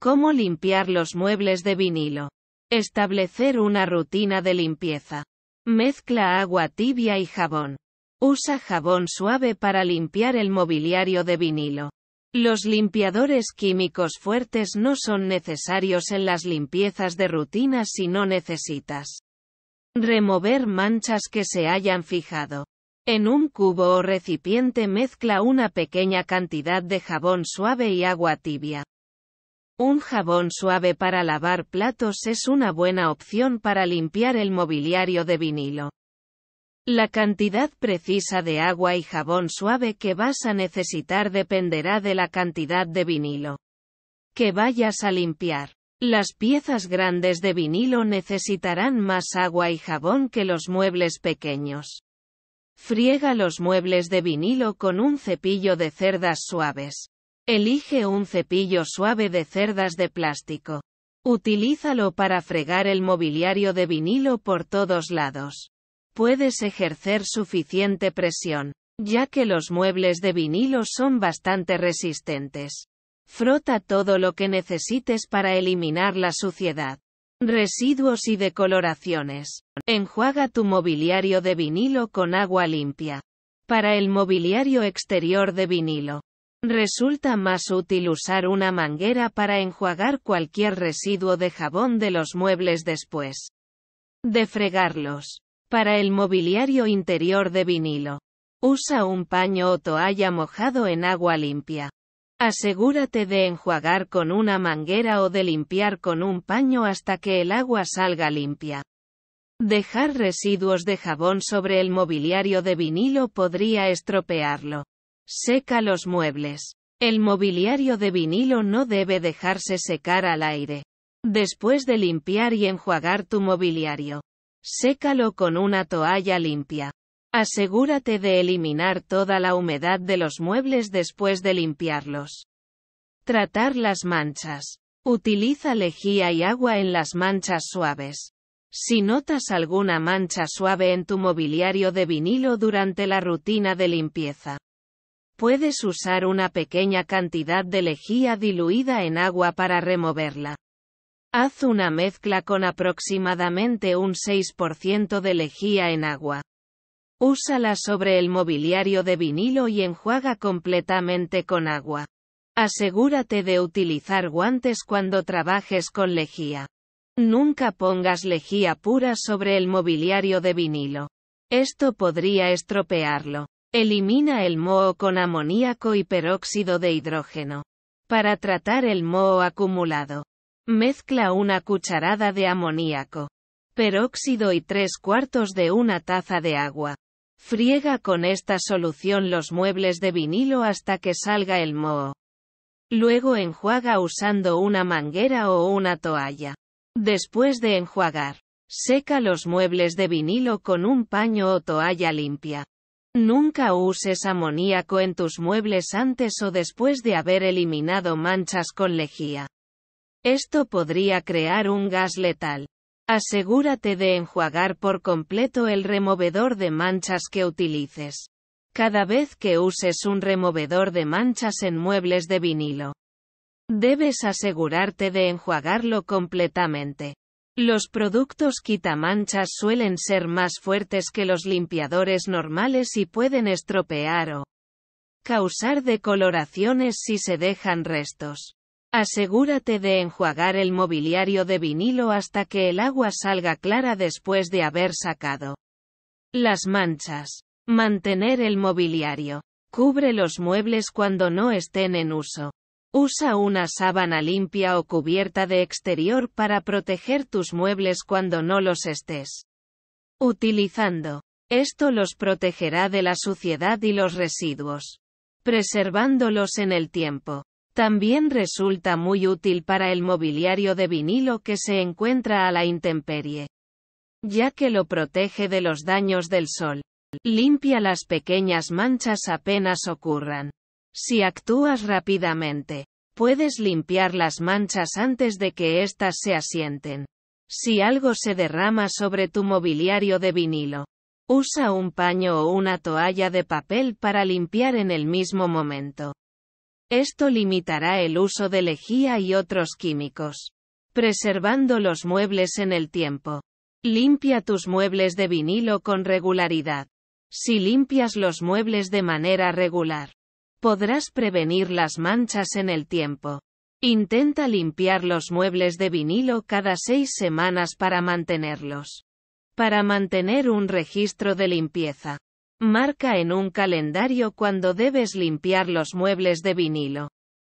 Cómo limpiar los muebles de vinilo. Establecer una rutina de limpieza. Mezcla agua tibia y jabón. Usa jabón suave para limpiar el mobiliario de vinilo. Los limpiadores químicos fuertes no son necesarios en las limpiezas de rutina si no necesitas. Remover manchas que se hayan fijado. En un cubo o recipiente mezcla una pequeña cantidad de jabón suave y agua tibia. Un jabón suave para lavar platos es una buena opción para limpiar el mobiliario de vinilo. La cantidad precisa de agua y jabón suave que vas a necesitar dependerá de la cantidad de vinilo que vayas a limpiar. Las piezas grandes de vinilo necesitarán más agua y jabón que los muebles pequeños. Friega los muebles de vinilo con un cepillo de cerdas suaves. Elige un cepillo suave de cerdas de plástico. Utilízalo para fregar el mobiliario de vinilo por todos lados. Puedes ejercer suficiente presión, ya que los muebles de vinilo son bastante resistentes. Frota todo lo que necesites para eliminar la suciedad, residuos y decoloraciones. Enjuaga tu mobiliario de vinilo con agua limpia. Para el mobiliario exterior de vinilo, Resulta más útil usar una manguera para enjuagar cualquier residuo de jabón de los muebles después de fregarlos. Para el mobiliario interior de vinilo, usa un paño o toalla mojado en agua limpia. Asegúrate de enjuagar con una manguera o de limpiar con un paño hasta que el agua salga limpia. Dejar residuos de jabón sobre el mobiliario de vinilo podría estropearlo. Seca los muebles. El mobiliario de vinilo no debe dejarse secar al aire. Después de limpiar y enjuagar tu mobiliario, sécalo con una toalla limpia. Asegúrate de eliminar toda la humedad de los muebles después de limpiarlos. Tratar las manchas. Utiliza lejía y agua en las manchas suaves. Si notas alguna mancha suave en tu mobiliario de vinilo durante la rutina de limpieza, Puedes usar una pequeña cantidad de lejía diluida en agua para removerla. Haz una mezcla con aproximadamente un 6% de lejía en agua. Úsala sobre el mobiliario de vinilo y enjuaga completamente con agua. Asegúrate de utilizar guantes cuando trabajes con lejía. Nunca pongas lejía pura sobre el mobiliario de vinilo. Esto podría estropearlo. Elimina el moho con amoníaco y peróxido de hidrógeno. Para tratar el moho acumulado. Mezcla una cucharada de amoníaco, peróxido y tres cuartos de una taza de agua. Friega con esta solución los muebles de vinilo hasta que salga el moho. Luego enjuaga usando una manguera o una toalla. Después de enjuagar, seca los muebles de vinilo con un paño o toalla limpia. Nunca uses amoníaco en tus muebles antes o después de haber eliminado manchas con lejía. Esto podría crear un gas letal. Asegúrate de enjuagar por completo el removedor de manchas que utilices. Cada vez que uses un removedor de manchas en muebles de vinilo, debes asegurarte de enjuagarlo completamente. Los productos quitamanchas suelen ser más fuertes que los limpiadores normales y pueden estropear o causar decoloraciones si se dejan restos. Asegúrate de enjuagar el mobiliario de vinilo hasta que el agua salga clara después de haber sacado las manchas. Mantener el mobiliario. Cubre los muebles cuando no estén en uso. Usa una sábana limpia o cubierta de exterior para proteger tus muebles cuando no los estés utilizando. Esto los protegerá de la suciedad y los residuos, preservándolos en el tiempo. También resulta muy útil para el mobiliario de vinilo que se encuentra a la intemperie, ya que lo protege de los daños del sol. Limpia las pequeñas manchas apenas ocurran. Si actúas rápidamente, puedes limpiar las manchas antes de que éstas se asienten. Si algo se derrama sobre tu mobiliario de vinilo, usa un paño o una toalla de papel para limpiar en el mismo momento. Esto limitará el uso de lejía y otros químicos. Preservando los muebles en el tiempo. Limpia tus muebles de vinilo con regularidad. Si limpias los muebles de manera regular, Podrás prevenir las manchas en el tiempo. Intenta limpiar los muebles de vinilo cada seis semanas para mantenerlos. Para mantener un registro de limpieza. Marca en un calendario cuando debes limpiar los muebles de vinilo.